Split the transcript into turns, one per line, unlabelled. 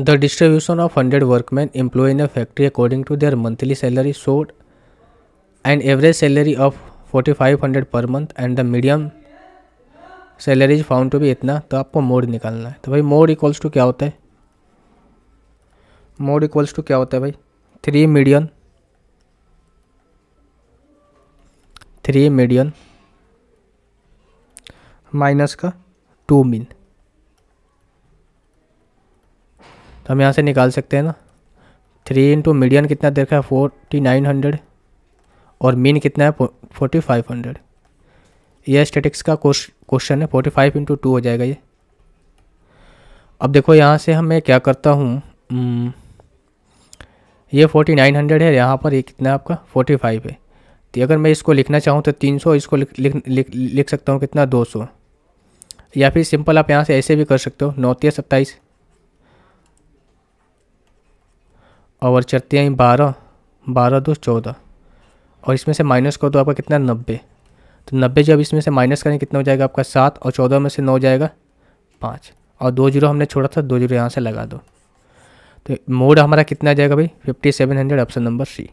The distribution of 100 workmen employed in a factory according to their monthly salary showed an average salary of 4500 per month and the medium salary is found to भी इतना तो आपको mode निकालना है तो भाई mode equals to क्या होता है मोड इक्वल्स टू क्या होता है भाई three million three million minus का टू मिन तो हम यहाँ से निकाल सकते हैं ना थ्री इंटू मीडियन कितना देखा है फोर्टी नाइन हंड्रेड और मीन कितना है फोर्टी फाइव हंड्रेड यह स्टेटिक्स का क्वेश्चन है फोर्टी फाइव इंटू टू हो जाएगा ये अब देखो यहाँ से हम मैं क्या करता हूँ hmm, ये फोर्टी नाइन हंड्रेड है यहाँ पर ये कितना है आपका फोर्टी फाइव है तो अगर मैं इसको लिखना चाहूँ तो तीन सौ इसको लिख लिख लिख, लिख सकता हूँ कितना दो सौ या फिर सिंपल आप यहाँ से ऐसे भी कर सकते हो नौतीय सत्ताईस और चलते हैं बारह बारह दो चौदह और इसमें से माइनस कर दो आपका कितना नब्बे तो नब्बे जब इसमें से माइनस करें कितना हो जाएगा आपका सात और चौदह में से नौ जाएगा पाँच और दो जीरो हमने छोड़ा था दो जीरो यहाँ से लगा दो तो मोड हमारा कितना जाएगा भाई fifty seven hundred option number सी